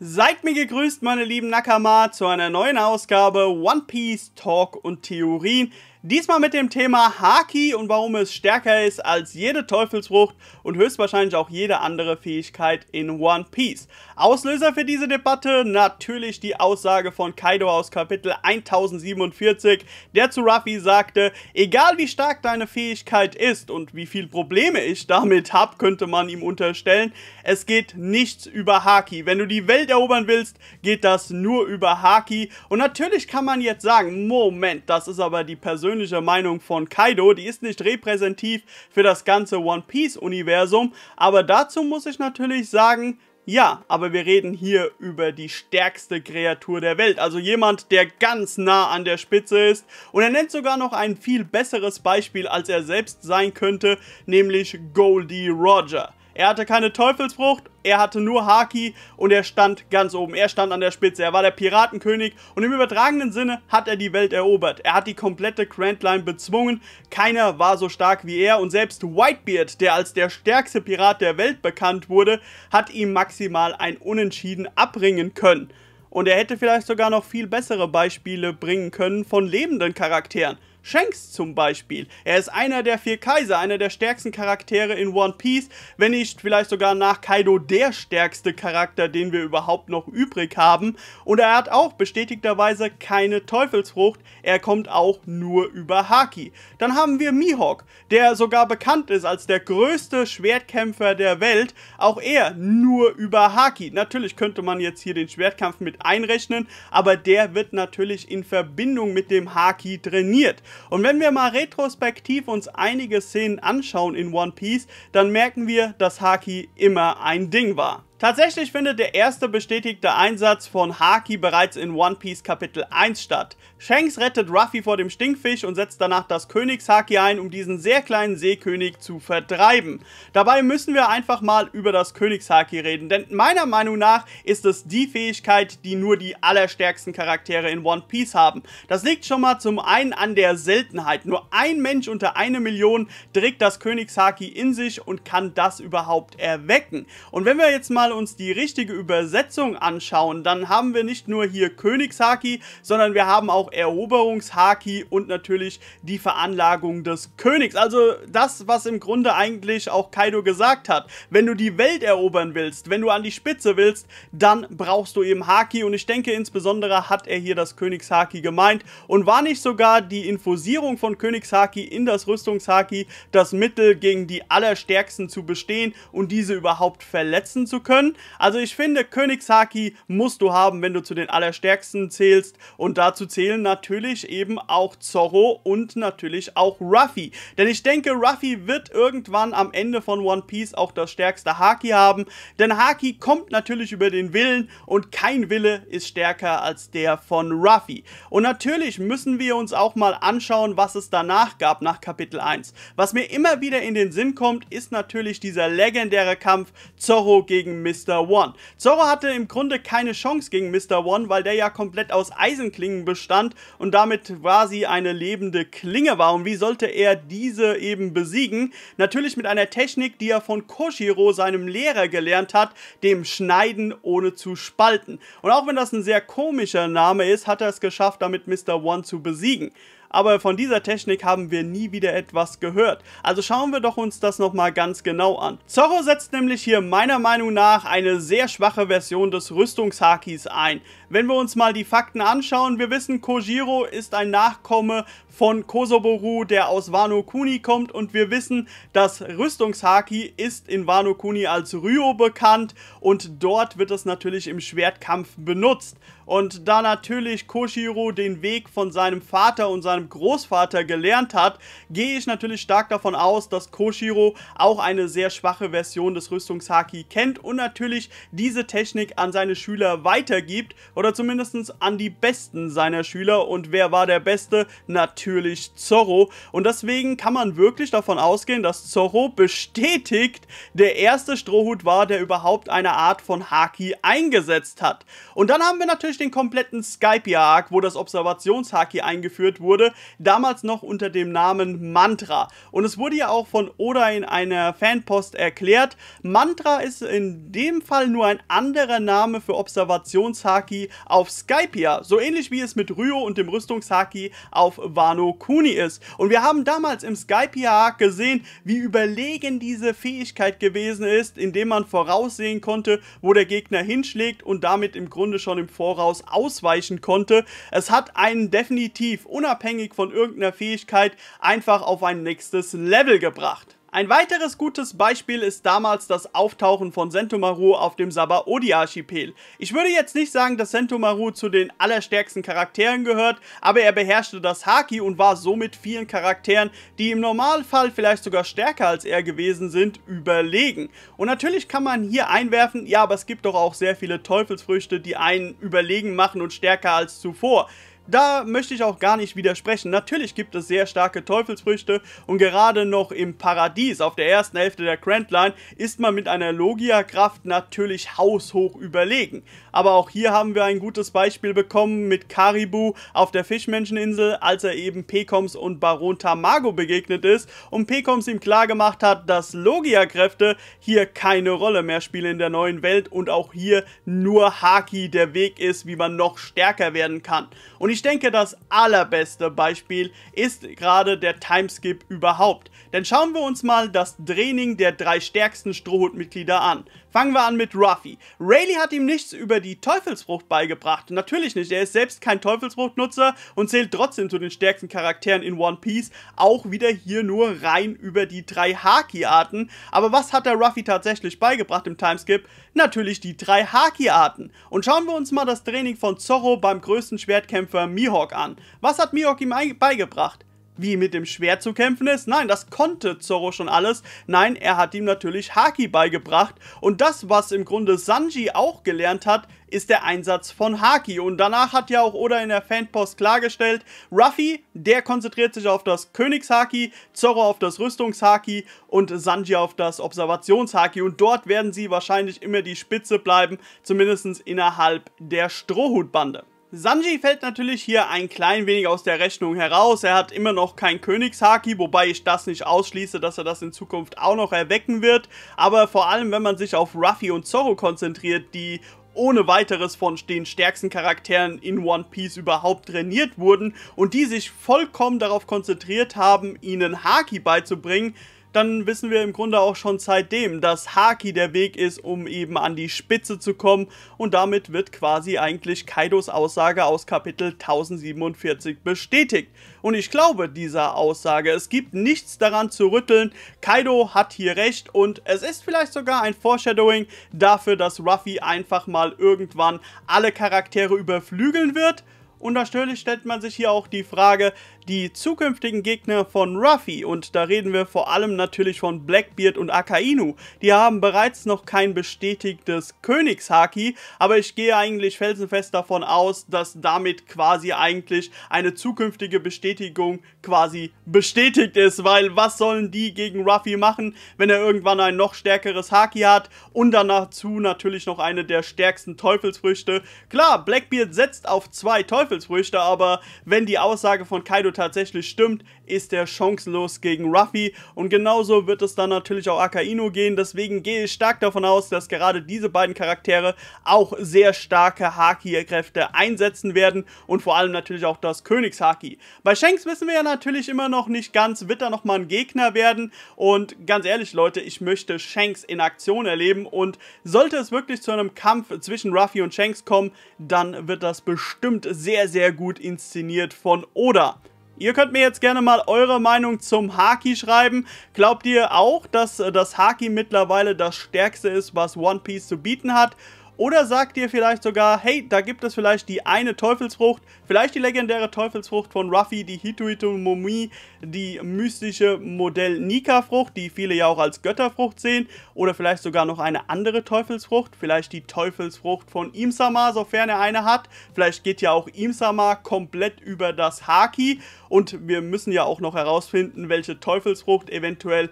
Seid mir gegrüßt, meine lieben Nakama, zu einer neuen Ausgabe One Piece Talk und Theorien. Diesmal mit dem Thema Haki und warum es stärker ist als jede Teufelsfrucht und höchstwahrscheinlich auch jede andere Fähigkeit in One Piece. Auslöser für diese Debatte natürlich die Aussage von Kaido aus Kapitel 1047, der zu Ruffy sagte, egal wie stark deine Fähigkeit ist und wie viel Probleme ich damit habe, könnte man ihm unterstellen, es geht nichts über Haki. Wenn du die Welt erobern willst, geht das nur über Haki. Und natürlich kann man jetzt sagen, Moment, das ist aber die Person, persönliche Meinung von Kaido, die ist nicht repräsentativ für das ganze One Piece-Universum, aber dazu muss ich natürlich sagen, ja, aber wir reden hier über die stärkste Kreatur der Welt, also jemand, der ganz nah an der Spitze ist. Und er nennt sogar noch ein viel besseres Beispiel, als er selbst sein könnte, nämlich Goldie Roger. Er hatte keine Teufelsfrucht, er hatte nur Haki und er stand ganz oben. Er stand an der Spitze. Er war der Piratenkönig und im übertragenen Sinne hat er die Welt erobert. Er hat die komplette Grand Line bezwungen. Keiner war so stark wie er und selbst Whitebeard, der als der stärkste Pirat der Welt bekannt wurde, hat ihm maximal ein Unentschieden abbringen können. Und er hätte vielleicht sogar noch viel bessere Beispiele bringen können von lebenden Charakteren. Shanks zum Beispiel. Er ist einer der vier Kaiser, einer der stärksten Charaktere in One Piece, wenn nicht vielleicht sogar nach Kaido der stärkste Charakter, den wir überhaupt noch übrig haben. Und er hat auch bestätigterweise keine Teufelsfrucht, er kommt auch nur über Haki. Dann haben wir Mihawk, der sogar bekannt ist als der größte Schwertkämpfer der Welt, auch er nur über Haki. Natürlich könnte man jetzt hier den Schwertkampf mit einrechnen, aber der wird natürlich in Verbindung mit dem Haki trainiert. Und wenn wir mal retrospektiv uns einige Szenen anschauen in One Piece, dann merken wir, dass Haki immer ein Ding war. Tatsächlich findet der erste bestätigte Einsatz von Haki bereits in One Piece Kapitel 1 statt. Shanks rettet Ruffy vor dem Stinkfisch und setzt danach das Königshaki ein, um diesen sehr kleinen Seekönig zu vertreiben. Dabei müssen wir einfach mal über das Königshaki reden, denn meiner Meinung nach ist es die Fähigkeit, die nur die allerstärksten Charaktere in One Piece haben. Das liegt schon mal zum einen an der Seltenheit. Nur ein Mensch unter eine Million trägt das Königshaki in sich und kann das überhaupt erwecken. Und wenn wir jetzt mal mal uns die richtige Übersetzung anschauen, dann haben wir nicht nur hier Königshaki, sondern wir haben auch Eroberungshaki und natürlich die Veranlagung des Königs. Also das, was im Grunde eigentlich auch Kaido gesagt hat. Wenn du die Welt erobern willst, wenn du an die Spitze willst, dann brauchst du eben Haki und ich denke insbesondere hat er hier das Königshaki gemeint und war nicht sogar die Infusierung von Königshaki in das Rüstungshaki das Mittel gegen die Allerstärksten zu bestehen und diese überhaupt verletzen zu können? können. Also ich finde, Königshaki musst du haben, wenn du zu den allerstärksten zählst. Und dazu zählen natürlich eben auch Zorro und natürlich auch Ruffy. Denn ich denke, Ruffy wird irgendwann am Ende von One Piece auch das stärkste Haki haben. Denn Haki kommt natürlich über den Willen und kein Wille ist stärker als der von Ruffy. Und natürlich müssen wir uns auch mal anschauen, was es danach gab nach Kapitel 1. Was mir immer wieder in den Sinn kommt, ist natürlich dieser legendäre Kampf Zorro gegen Mr. One. Zorro hatte im Grunde keine Chance gegen Mr. One, weil der ja komplett aus Eisenklingen bestand und damit quasi eine lebende Klinge war. Und wie sollte er diese eben besiegen? Natürlich mit einer Technik, die er von Koshiro, seinem Lehrer, gelernt hat, dem Schneiden ohne zu spalten. Und auch wenn das ein sehr komischer Name ist, hat er es geschafft, damit Mr. One zu besiegen aber von dieser Technik haben wir nie wieder etwas gehört. Also schauen wir doch uns das nochmal ganz genau an. Zorro setzt nämlich hier meiner Meinung nach eine sehr schwache Version des Rüstungshakis ein. Wenn wir uns mal die Fakten anschauen, wir wissen, Kojiro ist ein Nachkomme von Kosoboru, der aus Wano Kuni kommt und wir wissen, dass Rüstungshaki ist in Wano Kuni als Ryo bekannt und dort wird es natürlich im Schwertkampf benutzt. Und da natürlich Koshiro den Weg von seinem Vater und seinem seinem Großvater gelernt hat, gehe ich natürlich stark davon aus, dass Koshiro auch eine sehr schwache Version des Rüstungshaki kennt und natürlich diese Technik an seine Schüler weitergibt oder zumindest an die Besten seiner Schüler. Und wer war der Beste? Natürlich Zorro. Und deswegen kann man wirklich davon ausgehen, dass Zorro bestätigt der erste Strohhut war, der überhaupt eine Art von Haki eingesetzt hat. Und dann haben wir natürlich den kompletten Skype-Arc, wo das Observationshaki eingeführt wurde damals noch unter dem Namen Mantra. Und es wurde ja auch von Oda in einer Fanpost erklärt, Mantra ist in dem Fall nur ein anderer Name für Observationshaki auf Skypia, so ähnlich wie es mit Ryo und dem Rüstungshaki auf Wano Kuni ist. Und wir haben damals im Skypia-Arc gesehen, wie überlegen diese Fähigkeit gewesen ist, indem man voraussehen konnte, wo der Gegner hinschlägt und damit im Grunde schon im Voraus ausweichen konnte. Es hat einen definitiv unabhängigen unabhängig von irgendeiner Fähigkeit einfach auf ein nächstes Level gebracht. Ein weiteres gutes Beispiel ist damals das Auftauchen von Sentomaru auf dem Sabaody-Archipel. Ich würde jetzt nicht sagen, dass Sentomaru zu den allerstärksten Charakteren gehört, aber er beherrschte das Haki und war somit vielen Charakteren, die im Normalfall vielleicht sogar stärker als er gewesen sind, überlegen. Und natürlich kann man hier einwerfen, ja, aber es gibt doch auch sehr viele Teufelsfrüchte, die einen überlegen machen und stärker als zuvor da möchte ich auch gar nicht widersprechen. Natürlich gibt es sehr starke Teufelsfrüchte und gerade noch im Paradies auf der ersten Hälfte der Grand Line ist man mit einer Logia-Kraft natürlich haushoch überlegen. Aber auch hier haben wir ein gutes Beispiel bekommen mit Karibu auf der Fischmenscheninsel, als er eben Pekoms und Baron Tamago begegnet ist und Pekoms ihm klargemacht hat, dass Logia-Kräfte hier keine Rolle mehr spielen in der neuen Welt und auch hier nur Haki der Weg ist, wie man noch stärker werden kann. Und ich ich denke, das allerbeste Beispiel ist gerade der Timeskip überhaupt. Denn schauen wir uns mal das Training der drei stärksten Strohhutmitglieder an. Fangen wir an mit Ruffy. Rayleigh hat ihm nichts über die Teufelsfrucht beigebracht. Natürlich nicht, er ist selbst kein Teufelsfruchtnutzer und zählt trotzdem zu den stärksten Charakteren in One Piece. Auch wieder hier nur rein über die drei Haki-Arten. Aber was hat der Ruffy tatsächlich beigebracht im Timeskip? Natürlich die drei Haki-Arten. Und schauen wir uns mal das Training von Zorro beim größten Schwertkämpfer Mihawk an. Was hat Mihawk ihm beigebracht? wie mit dem Schwert zu kämpfen ist. Nein, das konnte Zorro schon alles. Nein, er hat ihm natürlich Haki beigebracht. Und das, was im Grunde Sanji auch gelernt hat, ist der Einsatz von Haki. Und danach hat ja auch Oda in der Fanpost klargestellt, Ruffy, der konzentriert sich auf das Königshaki, Zorro auf das Rüstungshaki und Sanji auf das Observationshaki. Und dort werden sie wahrscheinlich immer die Spitze bleiben, zumindest innerhalb der Strohhutbande. Sanji fällt natürlich hier ein klein wenig aus der Rechnung heraus. Er hat immer noch kein Königshaki, wobei ich das nicht ausschließe, dass er das in Zukunft auch noch erwecken wird. Aber vor allem, wenn man sich auf Ruffy und Zoro konzentriert, die ohne weiteres von den stärksten Charakteren in One Piece überhaupt trainiert wurden und die sich vollkommen darauf konzentriert haben, ihnen Haki beizubringen, dann wissen wir im Grunde auch schon seitdem, dass Haki der Weg ist, um eben an die Spitze zu kommen und damit wird quasi eigentlich Kaidos Aussage aus Kapitel 1047 bestätigt. Und ich glaube dieser Aussage, es gibt nichts daran zu rütteln, Kaido hat hier recht und es ist vielleicht sogar ein Foreshadowing dafür, dass Ruffy einfach mal irgendwann alle Charaktere überflügeln wird. Und natürlich stellt man sich hier auch die Frage, die zukünftigen Gegner von Ruffy und da reden wir vor allem natürlich von Blackbeard und Akainu. Die haben bereits noch kein bestätigtes Königshaki, aber ich gehe eigentlich felsenfest davon aus, dass damit quasi eigentlich eine zukünftige Bestätigung quasi bestätigt ist, weil was sollen die gegen Ruffy machen, wenn er irgendwann ein noch stärkeres Haki hat und danach dazu natürlich noch eine der stärksten Teufelsfrüchte. Klar, Blackbeard setzt auf zwei Teufelsfrüchte, aber wenn die Aussage von Kaido tatsächlich stimmt, ist er chancenlos gegen Ruffy. Und genauso wird es dann natürlich auch Akainu gehen. Deswegen gehe ich stark davon aus, dass gerade diese beiden Charaktere auch sehr starke Haki-Kräfte einsetzen werden. Und vor allem natürlich auch das Königshaki. Bei Shanks wissen wir ja natürlich immer noch nicht ganz, wird er nochmal ein Gegner werden. Und ganz ehrlich, Leute, ich möchte Shanks in Aktion erleben. Und sollte es wirklich zu einem Kampf zwischen Ruffy und Shanks kommen, dann wird das bestimmt sehr, sehr gut inszeniert von Oda. Ihr könnt mir jetzt gerne mal eure Meinung zum Haki schreiben. Glaubt ihr auch, dass äh, das Haki mittlerweile das stärkste ist, was One Piece zu bieten hat? Oder sagt ihr vielleicht sogar, hey, da gibt es vielleicht die eine Teufelsfrucht, vielleicht die legendäre Teufelsfrucht von Ruffy, die Hituitu Mumi, die mystische Modell Nika-Frucht, die viele ja auch als Götterfrucht sehen, oder vielleicht sogar noch eine andere Teufelsfrucht, vielleicht die Teufelsfrucht von Imsama, sofern er eine hat. Vielleicht geht ja auch Imsama komplett über das Haki und wir müssen ja auch noch herausfinden, welche Teufelsfrucht eventuell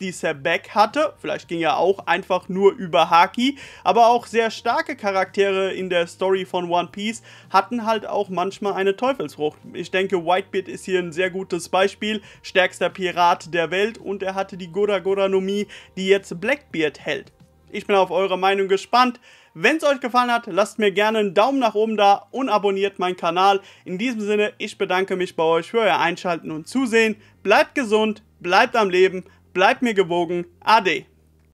die Sebek hatte. Vielleicht ging ja auch einfach nur über Haki, aber auch sehr starke Charaktere in der Story von One Piece hatten halt auch manchmal eine Teufelsfrucht. Ich denke, Whitebeard ist hier ein sehr gutes Beispiel, stärkster Pirat der Welt und er hatte die Goda Goda Nomie, die jetzt Blackbeard hält. Ich bin auf eure Meinung gespannt. Wenn es euch gefallen hat, lasst mir gerne einen Daumen nach oben da und abonniert meinen Kanal. In diesem Sinne, ich bedanke mich bei euch für euer Einschalten und Zusehen. Bleibt gesund, bleibt am Leben, bleibt mir gewogen. Ade.